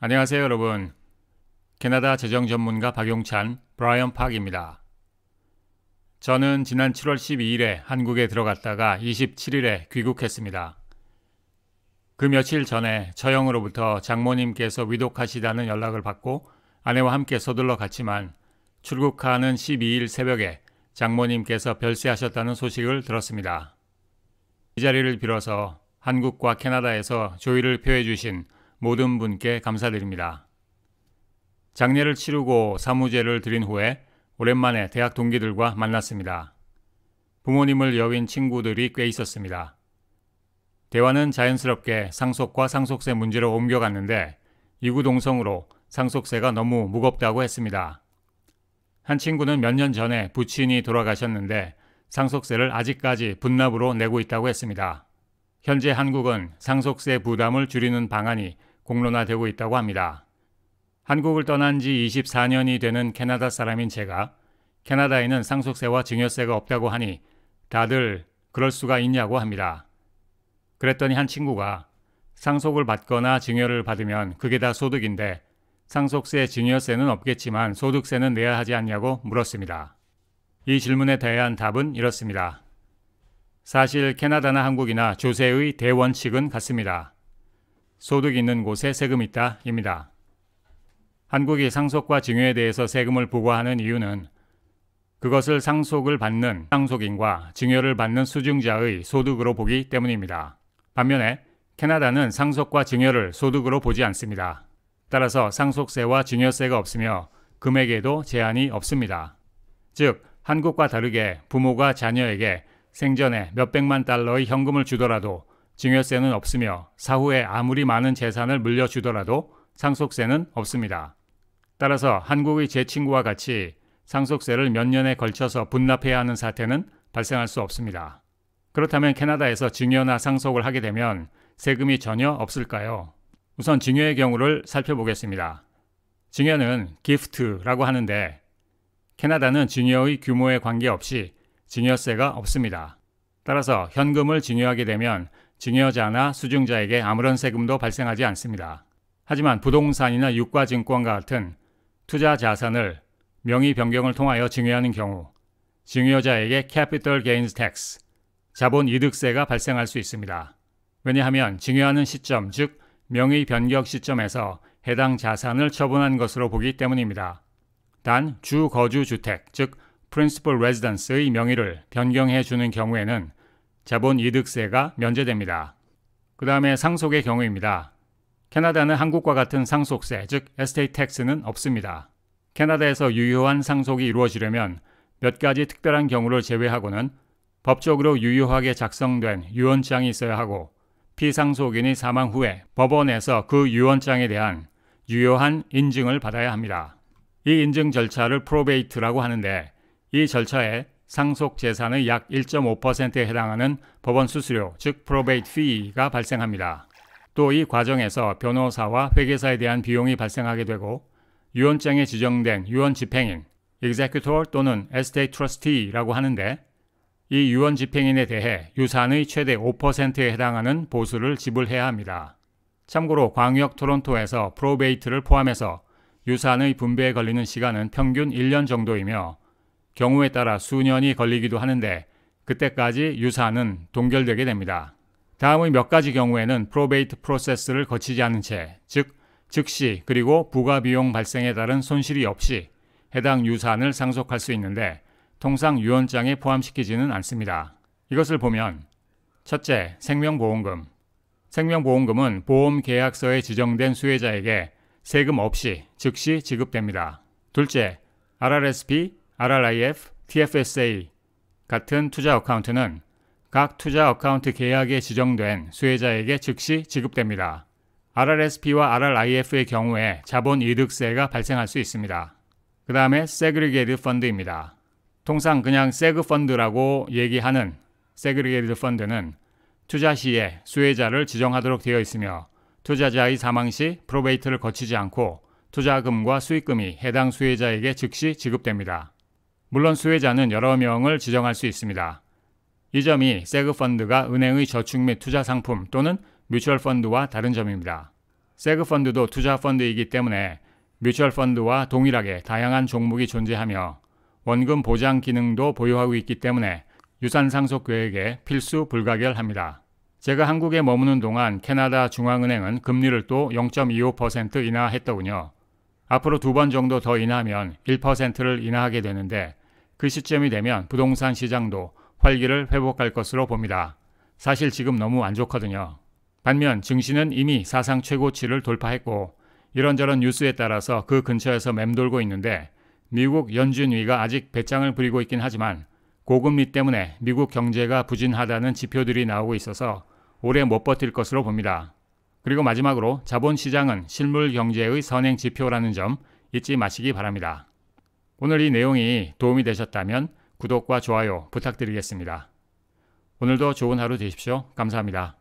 안녕하세요, 여러분. 캐나다 재정 전문가 박용찬, 브라이언 팍입니다. 저는 지난 7월 12일에 한국에 들어갔다가 27일에 귀국했습니다. 그 며칠 전에 처형으로부터 장모님께서 위독하시다는 연락을 받고 아내와 함께 서둘러 갔지만 출국하는 12일 새벽에 장모님께서 별세하셨다는 소식을 들었습니다. 이 자리를 빌어서 한국과 캐나다에서 조의를 표해 주신 모든 분께 감사드립니다. 장례를 치르고 사무제를 드린 후에 오랜만에 대학 동기들과 만났습니다. 부모님을 여윈 친구들이 꽤 있었습니다. 대화는 자연스럽게 상속과 상속세 문제로 옮겨갔는데 이구동성으로 상속세가 너무 무겁다고 했습니다. 한 친구는 몇 년 전에 부친이 돌아가셨는데 상속세를 아직까지 분납으로 내고 있다고 했습니다. 현재 한국은 상속세 부담을 줄이는 방안이 공론화되고 있다고 합니다. 한국을 떠난 지 24년이 되는 캐나다 사람인 제가 캐나다에는 상속세와 증여세가 없다고 하니 다들 그럴 수가 있냐고 합니다. 그랬더니 한 친구가 상속을 받거나 증여를 받으면 그게 다 소득인데 상속세, 증여세는 없겠지만 소득세는 내야 하지 않냐고 물었습니다. 이 질문에 대한 답은 이렇습니다. 사실 캐나다나 한국이나 조세의 대원칙은 같습니다. 소득이 있는 곳에 세금이 있다 입니다. 한국이 상속과 증여에 대해서 세금을 부과하는 이유는 그것을 상속을 받는 상속인과 증여를 받는 수증자의 소득으로 보기 때문입니다. 반면에 캐나다는 상속과 증여를 소득으로 보지 않습니다. 따라서 상속세와 증여세가 없으며 금액에도 제한이 없습니다. 즉, 한국과 다르게 부모가 자녀에게 생전에 몇백만 달러의 현금을 주더라도 증여세는 없으며 사후에 아무리 많은 재산을 물려주더라도 상속세는 없습니다. 따라서 한국의 제 친구와 같이 상속세를 몇 년에 걸쳐서 분납해야 하는 사태는 발생할 수 없습니다. 그렇다면 캐나다에서 증여나 상속을 하게 되면 세금이 전혀 없을까요? 우선 증여의 경우를 살펴보겠습니다. 증여는 g i f t 라고 하는데 캐나다는 증여의 규모에 관계없이 증여세가 없습니다. 따라서 현금을 증여하게 되면 증여자나 수증자에게 아무런 세금도 발생하지 않습니다. 하지만 부동산이나 유가증권과 같은 투자 자산을 명의 변경을 통하여 증여하는 경우 증여자에게 capital gains tax, 자본 이득세가 발생할 수 있습니다. 왜냐하면 증여하는 시점, 즉 명의 변경 시점에서 해당 자산을 처분한 것으로 보기 때문입니다. 단 주거주 주택, 즉 principal residence의 명의를 변경해 주는 경우에는 자본 이득세가 면제됩니다. 그 다음에 상속의 경우입니다. 캐나다는 한국과 같은 상속세, 즉 에스테이 텍스는 없습니다. 캐나다에서 유효한 상속이 이루어지려면 몇 가지 특별한 경우를 제외하고는 법적으로 유효하게 작성된 유언장이 있어야 하고 피상속인이 사망 후에 법원에서 그 유언장에 대한 유효한 인증을 받아야 합니다. 이 인증 절차를 프로베이트라고 하는데 이 절차에 상속 재산의 약 1.5%에 해당하는 법원 수수료, 즉 probate fee가 발생합니다. 또 이 과정에서 변호사와 회계사에 대한 비용이 발생하게 되고 유언장에 지정된 유언 집행인, executor 또는 estate trustee라고 하는데 이 유언 집행인에 대해 유산의 최대 5%에 해당하는 보수를 지불해야 합니다. 참고로 광역 토론토에서 p r o b a t e 를 포함해서 유산의 분배에 걸리는 시간은 평균 1년 정도이며 경우에 따라 수년이 걸리기도 하는데 그때까지 유사는 동결되게 됩니다. 다음의 몇 가지 경우에는 프로베이트 프로세스를 거치지 않은 채, 즉 즉시 그리고 부가 비용 발생에 따른 손실이 없이 해당 유산을 상속할 수 있는데 통상 유언장에 포함시키지는 않습니다. 이것을 보면 첫째, 생명보험금. 생명보험금은 보험계약서에 지정된 수혜자에게 세금 없이 즉시 지급됩니다. 둘째, RRSP RRIF, TFSA 같은 투자 어카운트는 각 투자 어카운트 계약에 지정된 수혜자에게 즉시 지급됩니다. RRSP와 RRIF의 경우에 자본 이득세가 발생할 수 있습니다. 그 다음에 세그리게이드 펀드입니다. 통상 그냥 세그 펀드라고 얘기하는 세그리게이드 펀드는 투자 시에 수혜자를 지정하도록 되어 있으며 투자자의 사망 시 프로베이트를 거치지 않고 투자금과 수익금이 해당 수혜자에게 즉시 지급됩니다. 물론 수혜자는 여러 명을 지정할 수 있습니다. 이 점이 세그 펀드가 은행의 저축 및 투자 상품 또는 뮤추얼 펀드와 다른 점입니다. 세그 펀드도 투자 펀드이기 때문에 뮤추얼 펀드와 동일하게 다양한 종목이 존재하며 원금 보장 기능도 보유하고 있기 때문에 유산 상속 계획에 필수 불가결합니다. 제가 한국에 머무는 동안 캐나다 중앙은행은 금리를 또 0.25% 인하했더군요. 앞으로 두 번 정도 더 인하하면 1%를 인하하게 되는데 그 시점이 되면 부동산 시장도 활기를 회복할 것으로 봅니다. 사실 지금 너무 안 좋거든요. 반면 증시는 이미 사상 최고치를 돌파했고 이런저런 뉴스에 따라서 그 근처에서 맴돌고 있는데 미국 연준위가 아직 배짱을 부리고 있긴 하지만 고금리 때문에 미국 경제가 부진하다는 지표들이 나오고 있어서 오래 못 버틸 것으로 봅니다. 그리고 마지막으로 자본시장은 실물 경제의 선행 지표라는 점 잊지 마시기 바랍니다. 오늘 이 내용이 도움이 되셨다면 구독과 좋아요 부탁드리겠습니다. 오늘도 좋은 하루 되십시오. 감사합니다.